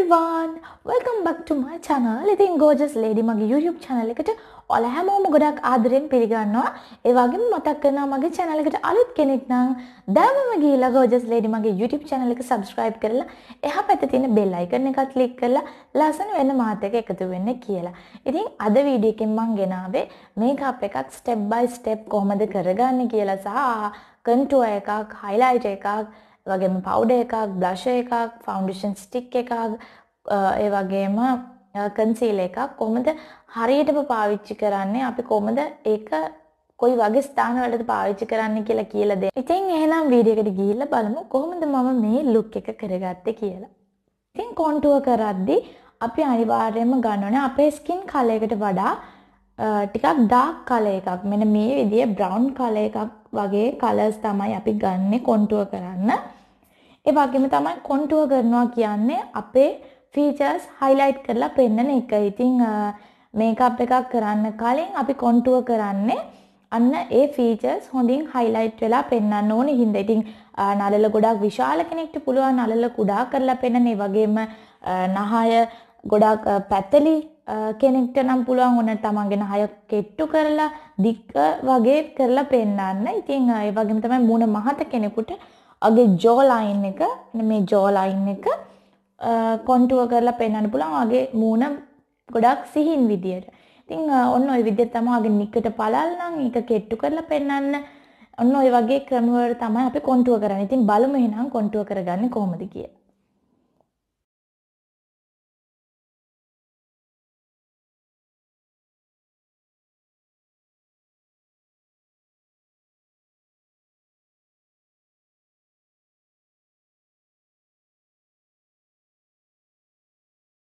Everyone වල්කම් බක් to my channel ඉතින් gorgeous lady මගේ YouTube channel එකට ඔල හැමෝම ගොඩක් ආදරෙන් පිළිගන්නවා ඒ වගේම මතක් කරනවා මගේ channel එකට අලුත් කෙනෙක් නම් දැන්ම ගිහිලා ගෝජස් ලේඩි මගේ YouTube channel එක subscribe කරලා එහා පැත්තේ තියෙන bell icon එක click කරලා ලස්සන වෙන මාත් එක්ක එකතු වෙන්න කියලා. ඉතින් අද වීඩියෝ එකෙන් මම ගෙනාවේ මේකප් එකක් step by step කොහොමද කරගන්නේ කියලා සහ contour එකක් highlight එකක් වගේම පවුඩර් එකක්, බ්ලෂර් එකක්, ෆවුන්ඩේෂන් ස්ටික් එකක්, ඒ වගේම කන්සීල් එකක් කොහොමද හරියටම පාවිච්චි කරන්නේ? අපි කොහොමද ඒක කොයි වගේ ස්ථානවලද පාවිච්චි කරන්න කියලා කියලා දෙන්න. ඉතින් එහෙනම් වීඩියෝ එකට ගිහිල්ලා බලමු කොහොමද මම මේ ලුක් එක කරගත්තේ කියලා. ඉතින් කොන්ටුවර් කරද්දී අපි අනිවාර්යයෙන්ම ගන්න ඕනේ අපේ ස්කින් කලයකට වඩා ටිකක් ඩාර්ක් කලර් එකක්. මෙන්න මේ විදිය බ්‍රවුන් කලර් එකක් වගේ කලර්ස් තමයි අපි ගන්නෙ කොන්ටුවර් කරන්න. ඒ වගේම තමයි කොන්ටුව කරනවා කියන්නේ අපේ ෆීචර්ස් හයිලයිට් කරලා පෙන්වන එක. ඉතින් මේකප් එකක් කරන්න කලින් අපි කොන්ටුව කරන්නේ අන්න ඒ ෆීචර්ස් හොඳින් හයිලයිට් වෙලා පෙන්වන්න ඕනේ හින්දා. ඉතින් නළල ගොඩක් විශාල කෙනෙක්ට පුළුවන් නළල කුඩා කරලා පෙන්වන ඒ වගේම නහය ගොඩක් පැතලි කෙනෙක්ට නම් පුළුවන් ඕන තමන්ගෙන හය කෙට්ටු කරලා දික්ක වගේ කරලා පෙන්වන්න. ඉතින් ඒ වගේම තමයි මූණ මහත කෙනෙකුට අගේ ජෝ ලයින් එක මේ ජෝ ලයින් එක කොන්ටුව කරලා පෙන්වන්න පුළුවන් අගේ මූණ ගොඩක් සිහින් විදියට. ඉතින් ඔන්න ওই විදිහට තමයි අගේ නිකට පළල් නම් ඒක කෙට්ටු කරලා පෙන්වන්න ඔන්න ওই වගේ ක්‍රමවල තමයි අපි කොන්ටුව කරන්නේ. ඉතින් බලමු එහෙනම් කොන්ටුව කරගන්නේ කොහොමද කියලා.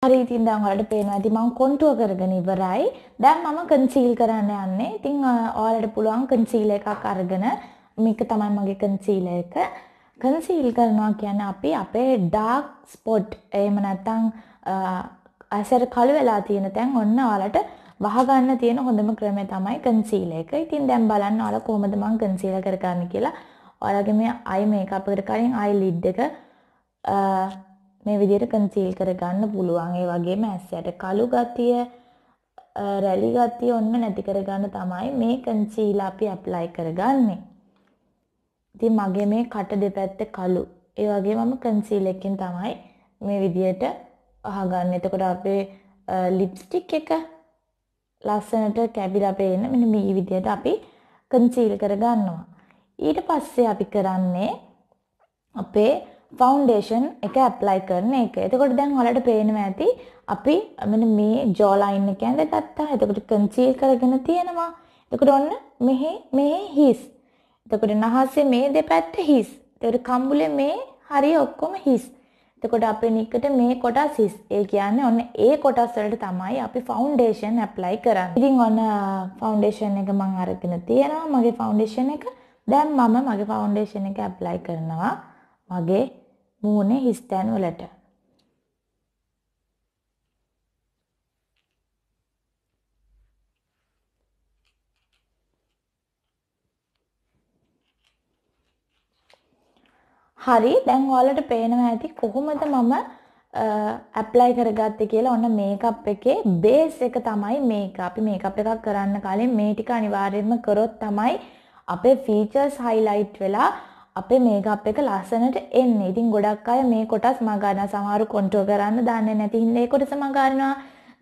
හරිඉතින් දැන් ඔයාලට පේනවා ඇති මම කොන්ටුව කරගෙන ඉවරයි. දැන් මම කන්සීල් කරන්න යන්නේ. ඉතින් ඔයාලට පුළුවන් කන්සීල් එකක් අරගෙන මේක තමයි මගේ කන්සීලර් එක. කන්සීල් කරනවා කියන්නේ අපි අපේ ඩාර්ක් ස්පොට් එහෙම නැත්නම් ඇසර කළු වෙලා තියෙන තැන් ඔන්න ඔයාලට වහගන්න තියෙන හොඳම ක්‍රමය තමයි කන්සීල් එක. ඉතින් දැන් බලන්න ඔයාලා කොහොමද මම කන්සීල් කරගන්නේ කියලා. ඔයාලගේ මේ අයි මේකප් එකට කලින් අයි ලිඩ් එක මේ විදිහට කන්සීල් කරගන්න පුළුවන්. ඒ වගේම ඇස් යට කළු ගතිය, රැලි ගතිය ඔන්න නැති කරගන්න තමයි මේ කන්සීල් අපි ඇප්ලයි කරගන්නේ. ඉතින් මගේ මේ කට දෙපැත්ත කළු. ඒ වගේම මම කන්සීල් එකෙන් තමයි මේ විදිහට අහගන්න. එතකොට අපේ ලිප්ස්ටික් එක ලස්සනට කැබිලා පේන මෙන්න මේ විදිහට අපි කන්සීල් කරගන්නවා. ඊට පස්සේ අපි කරන්නේ අපේ ෆවුන්ඩේෂන් එක ඇප්ලයි කරන එක. එතකොට දැන් ඔයාලට පේනවා ඇති අපි මෙන්න මේ ජෝ ලයින් එක ඇඳගත්තා. එතකොට කන්සීල් කරගෙන තියෙනවා. එතකොට ඔන්න මෙහි මෙහි හිස්. එතකොට නහසේ මේ දෙපැත්ත හිස්. එතකොට කම්බුලේ මේ හරිය ඔක්කොම හිස්. එතකොට අපේ නිකට මේ කොටස් හිස්. ඒ කියන්නේ ඔන්න ඒ කොටස් වලට තමයි අපි ෆවුන්ඩේෂන් ඇප්ලයි කරන්නේ. ඉතින් ඔන්න ෆවුන්ඩේෂන් එක මම අරගෙන තියෙනවා. මගේ ෆවුන්ඩේෂන් එක. දැන් මම මගේ ෆවුන්ඩේෂන් එක ඇප්ලයි කරනවා. මගේ මූණේ හිස් තැන් වලට. හරි දැන් ඔයාලට පේනවා ඇති කොහොමද මම ඇප්ලයි කරගත්තේ කියලා ඔන්න මේකප් එකේ බේස් එක තමයි මේක. අපි මේකප් එකක් කරන්න කලින් මේ ටික අනිවාර්යයෙන්ම කරොත් තමයි අපේ ෆීචර්ස් හයිලයිට් වෙලා අපේ මේකප් එක ලස්සනට එන්නේ. ඉතින් ගොඩක් අය මේ කොටස් මගාරන සමහරු කොන්ට්‍රෝල් කරන්න දන්නේ නැති හින්දා ඒ කොටස මගාරිනවා.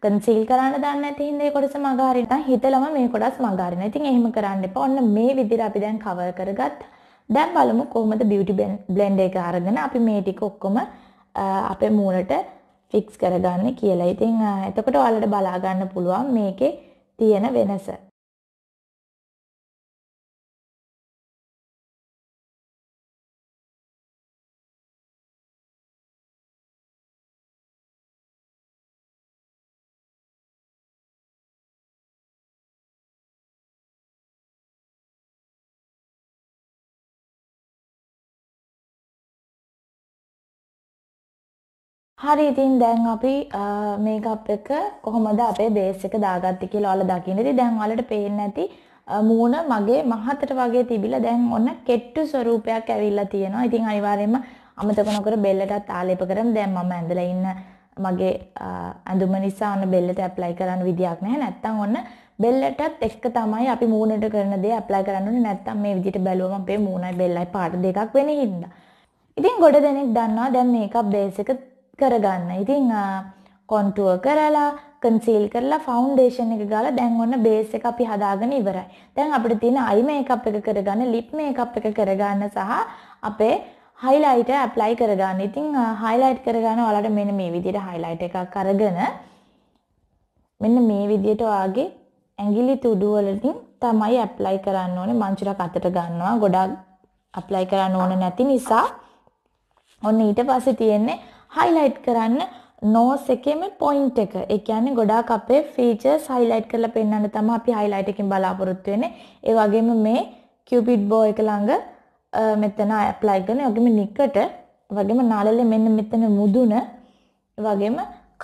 කන්සීල් කරන්න දන්නේ නැති හින්දා ඒ කොටස මගාරිනවා. හිතලම මේ කොටස් මගාරිනවා. ඉතින් එහෙම කරන්න එපා. ඔන්න මේ විදිහට අපි දැන් කවර් කරගත්තා. දැන් බලමු කොහොමද බියුටි බ්ලෙන්ඩ් එක අරගෙන අපි මේ ටික ඔක්කොම අපේ මූණට ෆික්ස් කරගන්න කියලා. ඉතින් එතකොට ඔයාලට බලා ගන්න පුළුවන් මේකේ තියෙන වෙනස. හරි ඉතින් දැන් අපි මේකප් එක කොහොමද අපේ බේස් එක දාගත්තේ කියලා ඔයාලා දකින්න. ඉතින් දැන් ඔයාලට පේන්නේ නැති මූණ මගේ මහතට වගේ තිබිලා දැන් ඔන්න කෙට්ටු ස්වරූපයක් ඇවිල්ලා තියෙනවා. ඉතින් අනිවාර්යයෙන්ම අමතක නොකර බෙල්ලටත් ආලේප කරමු. දැන් මම ඇඳලා ඉන්න මගේ ඇඳුම නිසා ඔන්න බෙල්ලට ඇප්ලයි කරන්න විදියක් නැහැ. නැත්තම් ඔන්න බෙල්ලටත් එක්ක තමයි අපි මූණට කරන දේ ඇප්ලයි කරන්න ඕනේ. නැත්තම් මේ විදිහට බැලුවම අපේ මූණයි බෙල්ලයි පාට දෙකක් වෙන හින්දා. ඉතින් ගොඩ දෙනෙක් දන්නවා දැන් මේකප් බේස් එක කරගන්න. ඉතින් කොන්ටුවර් කරලා කන්සීල් කරලා ෆවුන්ඩේෂන් එක ගාලා දැන් ඔන්න බේස් එක අපි හදාගෙන ඉවරයි. දැන් අපිට තියෙන අයි මේකප් එක කරගන්න, ලිප් මේකප් එක කරගන්න සහ අපේ highlight apply කරගන්න. ඉතින් highlight කරගන්න ඔයාලට මෙන්න මේ විදිහට highlight එකක් අරගෙන මෙන්න මේ විදිහට ඔයාගේ ඇඟිලි තුඩු වලින් තමයි apply කරන්න ඕනේ. මං චුරක් අතට ගන්නවා. ගොඩාක් apply කරන්න ඕනේ නැති නිසා ඔන්න ඊට පස්සේ තියෙන්නේ highlight කරන්න nose එකේම point එක. ඒ කියන්නේ ගොඩාක් අපේ features highlight කරලා පෙන්වන්න තමයි අපි highlight එකෙන් බලාපොරොත්තු වෙන්නේ. ඒ වගේම මේ cupid bow එක ළඟ මෙතන apply කරන වගේම නිකට වගේම නාලලේ මෙන්න මෙතන මුදුන වගේම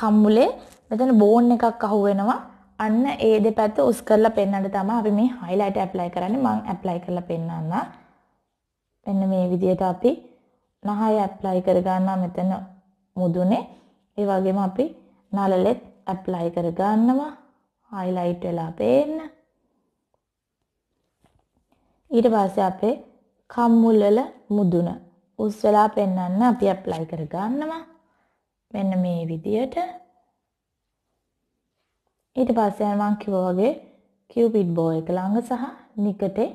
කම්මුලේ මෙතන බෝන් එකක් අහු වෙනවා. අන්න ඒ දෙපැත්ත උස් කරලා පෙන්වන්න තමයි අපි මේ highlight apply කරන්නේ. මම apply කරලා පෙන්වන්නම්. මෙන්න මේ විදිහට අපි නහය ඇප්ලයි කරගන්නවා මෙතන මුදුනේ ඒ වගේම අපි නලලෙත් ඇප්ලයි කර ගන්නවා හයිලයිට් වෙලා පේන්න ඊට පස්සේ අපේ කම්මුල් වල මුදුන උස් වෙලා පෙන්වන්න අපි ඇප්ලයි කර ගන්නවා මෙන්න මේ විදියට ඊට පස්සේ මම කිව්වා වගේ කියුපිඩ් බෝ එක ළඟ සහ නිකටේ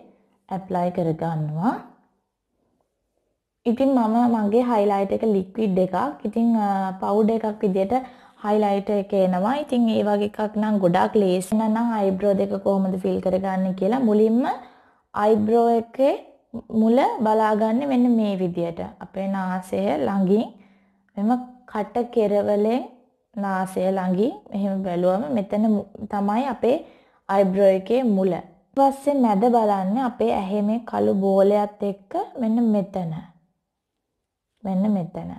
ඇප්ලයි කර ගන්නවා ඉතින් මම මගේ highlight එක liquid එකක්. ඉතින් powder එකක් විදියට highlight එක එනවා. ඉතින් ඒ වගේ එකක් නම් ගොඩාක් ලේසි නම් eyebrow දෙක කොහොමද fill කරගන්නේ කියලා මුලින්ම eyebrow එකේ මුල බලාගන්න මෙන්න මේ විදියට. අපේ නාසය ළඟින් මෙම කට කෙරවලෙන් නාසය ළඟින් මෙහෙම බැලුවම මෙතන තමයි අපේ eyebrow එකේ මුල. ඊපස්සේ මැද බලන්න අපේ ඇහි මේ කළු බෝලයක් එක්ක මෙන්න මෙතන. මෙන්න මෙතන.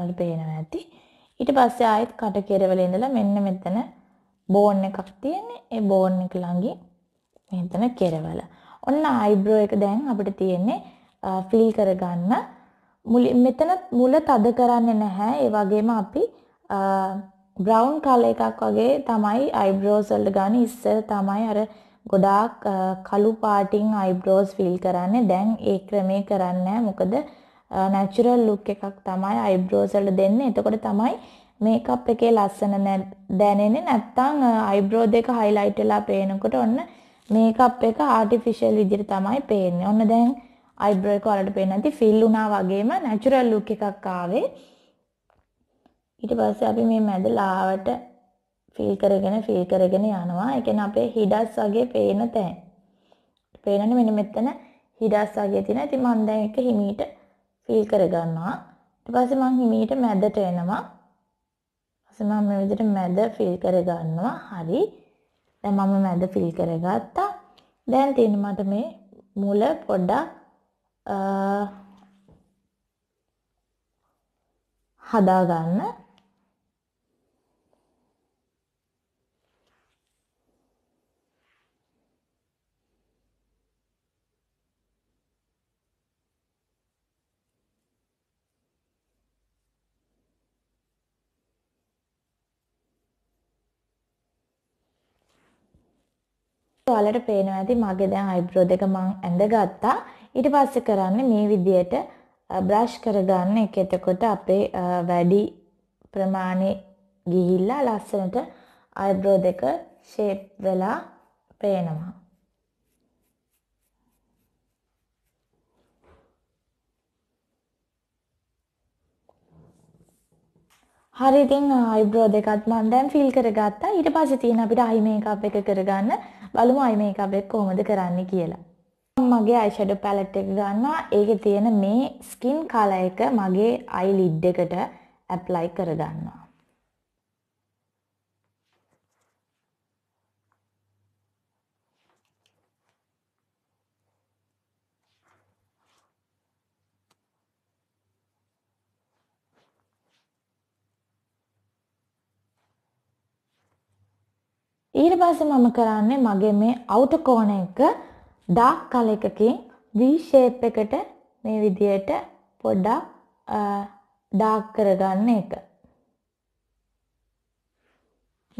අලු පේනවා ඇති. ඊට පස්සේ ආයෙත් කට කෙරවල ඉඳලා මෙන්න මෙතන බෝන් එකක් තියෙන්නේ. ඒ බෝන් එක ළඟින් මෙතන කෙරවල. ඔන්න අයිබ්‍රෝ එක දැන් අපිට තියෙන්නේ ෆිල් කරගන්න. මෙතන මුල තද කරන්නේ නැහැ. ඒ වගේම අපි බ්‍රවුන් කලර් එකක් වගේ තමයි අයිබ්‍රෝස් වල ගන්න ඉස්සර තමයි අර ගොඩාක් කළු පාටින් අයිබ්‍රෝස් ෆිල් කරන්නේ දැන් ඒ ක්‍රමේ කරන්නේ මොකද නැචරල් ලුක් එකක් තමයි අයිබ්‍රෝස් වල දෙන්නේ. එතකොට තමයි මේකප් එකේ ලස්සන දැනෙන්නේ. නැත්තම් අයිබ්‍රෝ දෙක highlight වෙලා පේනකොට ඔන්න මේකප් එක ආටිෆිෂල් විදිහට තමයි පේන්නේ. ඔන්න දැන් අයිබ්‍රෝ එක වලට පේන්නේ නැති ෆිල් වුණා වගේම නැචරල් ලුක් එකක් ආවේ. ඊට පස්සේ අපි මේ මැද ලාවට ෆිල් කරගෙන ෆිල් කරගෙන යනවා. ඒ කියන්නේ අපේ හිඩස් වගේ පේන තැන්. පේනනේ මෙන්න මෙතන හිඩස් වගේ තියෙනවා. ඉතින් මම දැන් එක හිමීට ෆීල් කරගන්නවා. ඊට පස්සේ මම හිමීට මැදට එනවා. පස්සේ මම මේ විදිහට මැද ෆීල් කරගන්නවා. හරි. දැන් මම මැද ෆීල් කරගත්තා. දැන් තියෙන මට මේ මුල පොඩ්ඩක් හදාගන්න ඔයාලට පේනවා ඇති මගේ දැන් අයිබ්‍රෝ දෙක මං ඇඳගත්තා. ඊට පස්සේ කරන්නේ මේ විදියට බ්‍රෂ් කරගන්න එක එතකොට අපේ වැඩි ප්‍රමාණය ගිහිල්ලා ලස්සනට අයිබ්‍රෝ දෙක ෂේප් වෙලා පේනවා. හරි ඉතින් අයිබ්‍රෝ දෙකත් මම දැන් ෆිල් කරගත්තා. ඊට පස්සේ තියෙන අපිට අයි මේකප් එක කරගන්න බලමු අයි මේකප් එක කොහොමද කරන්නේ කියලා. මගේ අයිෂැඩෝ පැලට් එක ගන්නවා. ඒකේ තියෙන මේ ස්කින් කලර් එක මගේ අයි ලිඩ් එකට ඇප්ලයි කරගන්නවා. ඊට පස්සේ මම කරන්නේ මගේ මේ අවුට කෝණ එක ඩාක් කල එකකින් V shape එකට මේ විදියට පොඩ්ඩක් ඩාක් කරගන්න එක.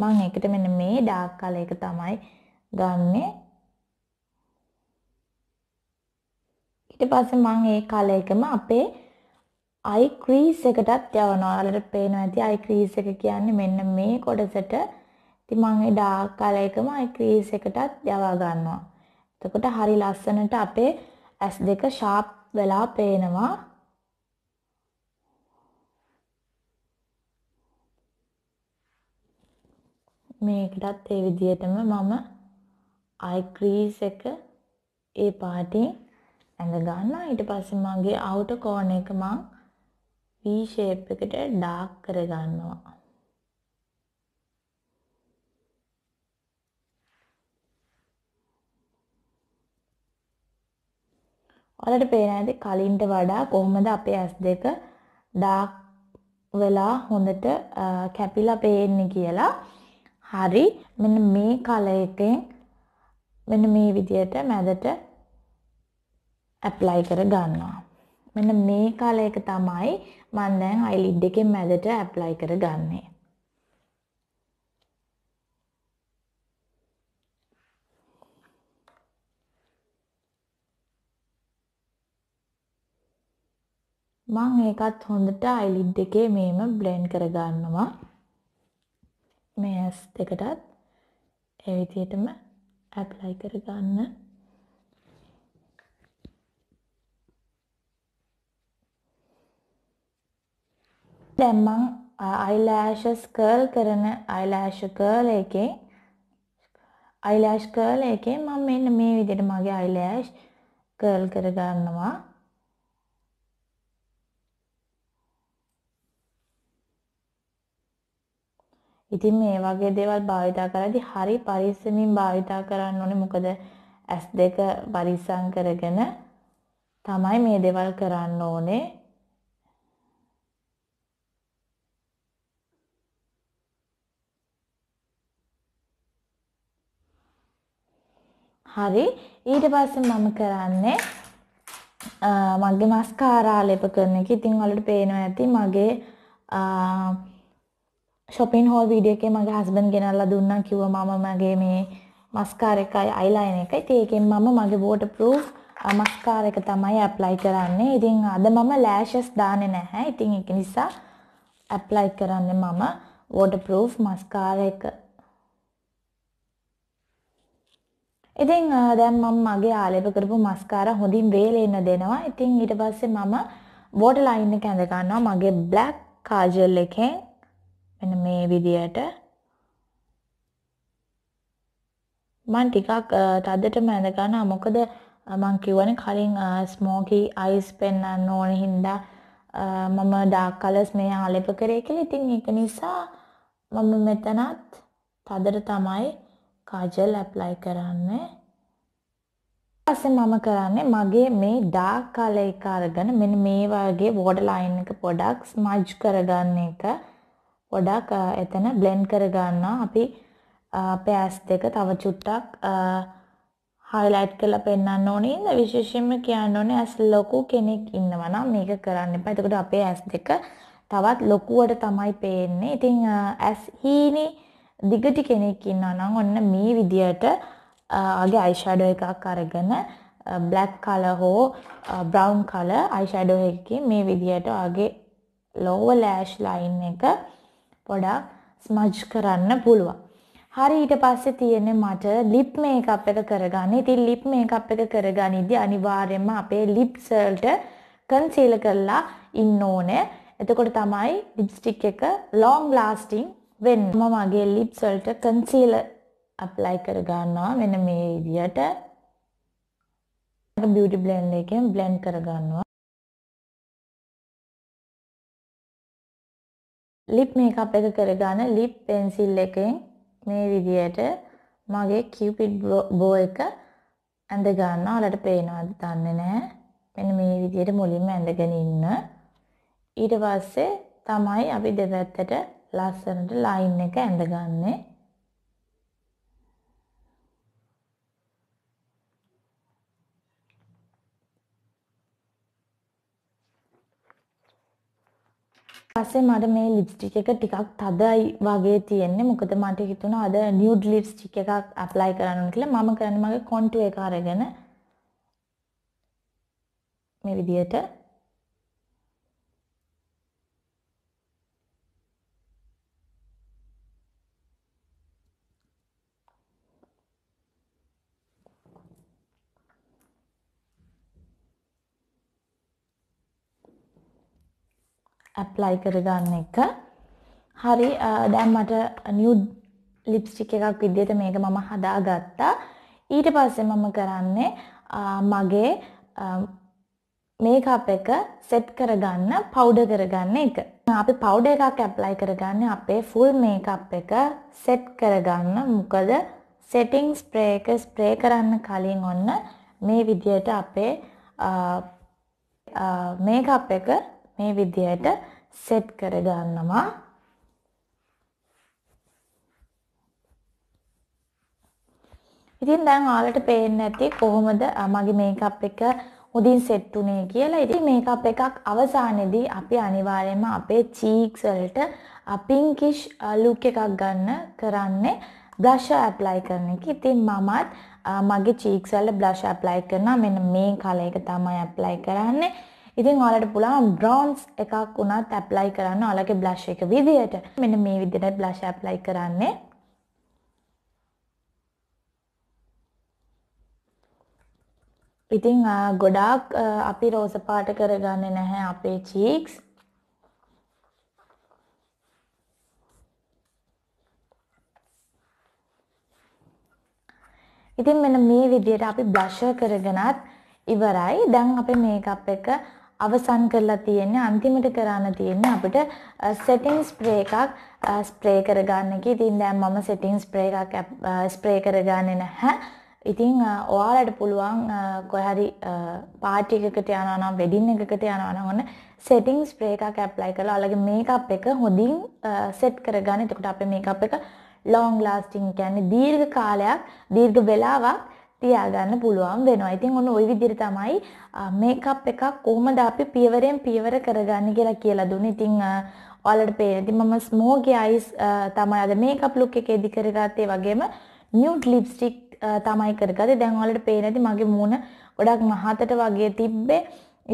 මම ඒකට මෙන්න මේ ඩාක් කල එක තමයි ගන්නෙ. ඊට පස්සේ මම ඒ කල එකම අපේ අයි ක්‍රීස් එකටත් යවනවා. ඔයාලට පේනවා ඇති අයි ක්‍රීස් එක කියන්නේ මෙන්න මේ කොටසට ඉතින් මම ඒ ඩාර්ක් කලර් එකම ඒ ක්‍රීස් එකටත් යවා ගන්නවා. එතකොට හරි ලස්සනට අපේ ඇස් දෙක ෂාප් වෙලා පේනවා. මේකටත් ඒ විදිහටම මම අයි ක්‍රීස් එක ඒ පාටින් ඇඳ ගන්නවා. ඊට පස්සේ මගේ අවුටර් කෝන් එක මම V shape එකට ඩාර්ක් කර ගන්නවා. ඔයාලට පේන ඇති කලින්ට වඩා කොහොමද අපේ ඇස් දෙක ඩාක් වෙලා හොඳට කැපිලා පේන්නේ කියලා. හරි. මෙන්න මේ කල එකෙන් මෙන්න මේ විදියට මැදට ඇප්ලයි කර ගන්නවා. මෙන්න මේ කල එක තමයි මම දැන් අයිලිඩ් එකෙන් මැදට ඇප්ලයි කරගන්නේ. මං ඒකත් හොඳට අයිලිඩ් එකේ මේම බ්ලෙන්ඩ් කරගන්නවා මේ ඇස් දෙකටත් ඒ විදිහටම ඇප්ලයි කරගන්න දැන් මං අයිලෑෂස් කර්ල් කරන අයිලෑෂ කර්ල් එකේ අයිලෑෂ් කර්ල් එකේ මම මෙන්න මේ විදිහට මගේ අයිලෑෂ් කර්ල් කරගන්නවා ඉතින් මේ වගේ දේවල් භාවිතා කරද්දී හරි පරිස්සමින් භාවිතා කරන්න ඕනේ. මොකද S2 පරිස්සම් කරගෙන තමයි මේ දේවල් කරන්න ඕනේ. හරි ඊට පස්සේ මම කරන්නේ මගේ මස්කාරා ලෙප කරන එක. ඉතින් ඔයාලට පේනවා ඇති මගේ shopping haul video එකේ මගේ හස්බන්ඩ් ගෙනල්ලා දුන්නා කිව්වා මම මගේ මේ මස්කාර එකයි අයිලයින් එකයි. ඉතින් ඒකෙන් මම මගේ waterproof මස්කාර එක තමයි ඇප්ලයි කරන්නේ. ඉතින් අද මම ලෑෂස් දාන්නේ නැහැ. ඉතින් ඒක නිසා ඇප්ලයි කරන්නේ මම waterproof මස්කාර එක. ඉතින් දැන් මම මගේ ආලේප කරපු මස්කාර හොඳින් වේලෙන්න දෙනවා. ඉතින් ඊට පස්සේ මම water line එක ඇඳ ගන්නවා මගේ black kajal එකෙන්. මෙන්න මේ විදියට මම ටිකක් තද්දටම ඇඳ ගන්නවා මොකද මම කිව්වනේ කලින් ස්මෝකි අයිස් පෙන්වන්න ඕන හින්දා මම ඩාර්ක් කලර්ස් මේ ආලේප කරේ කියලා. ඉතින් ඒක නිසා මම මෙතනත් තදට තමයි කජල් ඇප්ලයි කරන්නේ. ඊපස්සේ මම කරන්නේ මගේ මේ ඩාර්ක් කලර් එක අරගෙන මෙන්න මේ වගේ බෝඩර් ලයින් එක පොඩක් ස්මජ් කරගන්න එක. ගොඩක් එතන බ්ලෙන්ඩ් කරගන්නවා අපි පෑස් දෙක තව චුට්ටක් හයිලයිට් කරලා පෙන්වන්න ඕනේ ඉන්න විශේෂයෙන්ම කියන්න ඕනේ ඇස් ලොකු කෙනෙක් ඉන්නවා නම් මේක කරන්න එපා. එතකොට අපේ ඇස් දෙක තවත් ලොකුවට තමයි පේන්නේ. ඉතින් ඇස් හීනේ දිගටි කෙනෙක් ඉන්නවා නම් ඔන්න මේ විදියට ආගේ අයිෂැඩෝ එකක් අරගෙන බ්ලැක් කලර් හෝ බ්‍රවුන් කලර් අයිෂැඩෝ එකකින් මේ විදියට ආගේ ලෝව ලෑෂ් ලයින් එක පොඩක් ස්මජ් කරන්න පුළුවන්. හරි ඊට පස්සේ තියෙන්නේ මට ලිප් මේකප් එක කරගන්න. ඉතින් ලිප් මේකප් එක කරගනිද්දී අනිවාර්යයෙන්ම අපේ ලිප්ස් වලට කන්සීල් කරලා ඉන්න ඕනේ. එතකොට තමයි ලිප්ස්ටික් එක long lasting වෙන්නේ. මම මගේ ලිප්ස් වලට කන්සීල් apply කරගන්නවා මෙන්න මේ විදියට. beauty blend එකෙන් blend කරගන්නවා. ලිප් මේකප් එක කරගන්න ලිප් පෙන්සිල් එකෙන් මේ විදියට මගේ කියුපිඩ් බෝ එක ඇඳ ගන්න. ඔයාලට පේනවද දන්නේ නැහැ. මෙන්න මේ විදියට මුලින්ම ඇඳගෙන ඉන්න. ඊට පස්සේ තමයි අපි දෙපැත්තට ලස්සනට ලයින් එක ඇඳගන්නේ. පස්සේ මට මේ ලිප්ස්ටික් එක ටිකක් තදයි වගේ තියෙන්නේ. මොකද මට හිතුණා අද නියුඩ් ලිප්ස්ටික් එකක් ඇප්ලයි කරන්න ඕන කියලා. මම කරන්නේ මගේ කොන්ටු එක අරගෙන මේ විදියට ඇප්ලයි කරගන්න එක හරි දැන් මට නියුඩ් ලිප්ස්ටික් එකක් විදිහට මේක මම හදාගත්තා ඊට පස්සේ මම කරන්නේ මගේ මේකප් එක සෙට් කරගන්න පවුඩර් කරගන්න එක අපි පවුඩර් එකක් ඇප්ලයි කරගන්නේ අපේ ෆුල් මේකප් එක සෙට් කරගන්න මොකද සෙටින් ස්ප්‍රේ එක ස්ප්‍රේ කරන්න කලින් ඔන්න මේ විදියට අපේ මේකප් එක මේ විදියට සෙට් කරගන්නවා. ඉතින් දැන් ඔයාලට පේන්නේ නැති කොහොමද මගේ මේකප් එක උදින් සෙට් උනේ කියලා. ඉතින් මේකප් එකක් අවසානයේදී අපි අනිවාර්යයෙන්ම අපේ චීක්ස් වලට අපින්කිෂ් ලුක් එකක් ගන්න කරන්නේ බ්ලෂ් ඇප්ලයි කරන එක. ඉතින් මමත් මගේ චීක්ස් වල බ්ලෂ් ඇප්ලයි කරනවා. මෙන්න මේ කලයක තමයි ඇප්ලයි කරන්නේ. ඉතින් ඔයාලට පුළුවන් බ්‍රොන්ස් එකක් උනත් ඇප්ලයි කරන්න ඔයාලගේ බ්ලෂ් එක විදියට. මෙන්න මේ විදිහට බ්ලෂ් ඇප්ලයි කරන්නේ. ඉතින් ගොඩාක් අපි රෝස පාට කරගන්නේ නැහැ අපේ චීක්ස්. ඉතින් මෙන්න මේ විදිහට අපි බ්ලෂර් කරගෙනත් ඉවරයි. දැන් අපි මේකප් එක අවසන් කරලා තියෙන්නේ අන්තිමට කරන්න තියෙන්නේ අපිට සෙටින් ස්ප්‍රේ එකක් ස්ප්‍රේ කරගන්න එක. ඉතින් දැන් මම සෙටින් ස්ප්‍රේ එකක් ස්ප්‍රේ කරගන්නේ නැහැ. ඉතින් ඔයාලට පුළුවන් කොහරි පාටි එකකට යනවා නම් වෙඩින් එකකට යනවා නම් ඔන්න සෙටින් ස්ප්‍රේ එකක් ඇප්ලයි කරලා ඔයාලගේ මේකප් එක හොඳින් සෙට් කරගන්න. එතකොට අපේ මේකප් එක ලොං ලාස්ටිං කියන්නේ දීර්ඝ කාලයක් දීර්ඝ වෙලාවක් තියාගන්න පුළුවන් වෙනවා. ඉතින් ඔන්න ওই විදිහට තමයි මේකප් එකක් කොහොමද අපි පියවරෙන් පියවර කරගන්නේ කියලා කියලා දුන්නේ. ඉතින් ඔයාලට පේන. ඉතින් මම ස්මෝකි අයිස් තමයි අද මේකප් ලුක් එකේදී කරගත්තේ වගේම නියුඩ් ලිප්ස්ටික් තමයි කරගත්තේ. දැන් ඔයාලට පේන ඇති මගේ මූණ ගොඩක් මහතට වගේ තිබ්බේ.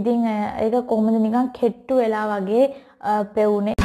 ඉතින් ඒක කොහොමද නිකන් කෙට්ටු වෙලා වගේ පෙවුනේ.